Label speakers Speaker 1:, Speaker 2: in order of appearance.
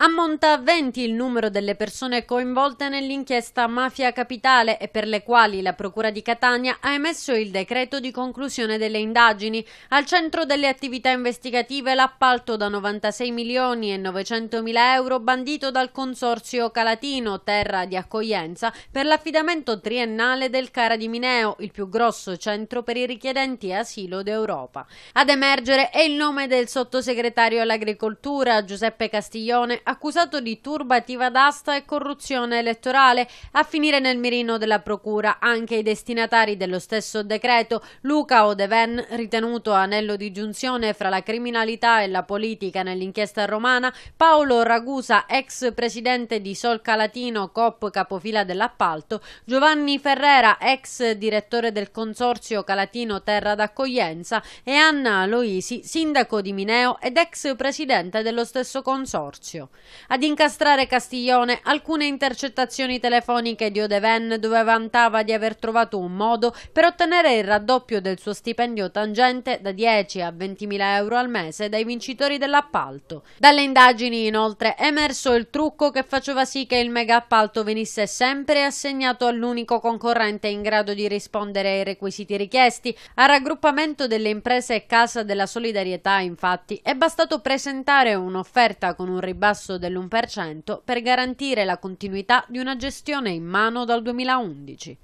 Speaker 1: Ammonta a 20 il numero delle persone coinvolte nell'inchiesta Mafia Capitale e per le quali la Procura di Catania ha emesso il decreto di conclusione delle indagini. Al centro delle attività investigative l'appalto da 96 milioni e 900 mila euro bandito dal Consorzio Calatino Terra di Accoglienza per l'affidamento triennale del Cara di Mineo, il più grosso centro per i richiedenti asilo d'Europa. Ad emergere è il nome del sottosegretario all'agricoltura Giuseppe Castiglione accusato di turbativa d'asta e corruzione elettorale, a finire nel mirino della procura anche i destinatari dello stesso decreto, Luca Odeven, ritenuto anello di giunzione fra la criminalità e la politica nell'inchiesta romana, Paolo Ragusa, ex presidente di Sol Calatino, COP capofila dell'appalto, Giovanni Ferrera, ex direttore del Consorzio Calatino Terra d'Accoglienza e Anna Aloisi, sindaco di Mineo ed ex presidente dello stesso consorzio. Ad incastrare Castiglione alcune intercettazioni telefoniche di Odeven dove vantava di aver trovato un modo per ottenere il raddoppio del suo stipendio tangente da 10 a 20 mila euro al mese dai vincitori dell'appalto. Dalle indagini inoltre è emerso il trucco che faceva sì che il mega appalto venisse sempre assegnato all'unico concorrente in grado di rispondere ai requisiti richiesti. Al raggruppamento delle imprese Casa della Solidarietà infatti è bastato presentare un'offerta con un ribasso tasso dell'1% per garantire la continuità di una gestione in mano dal 2011.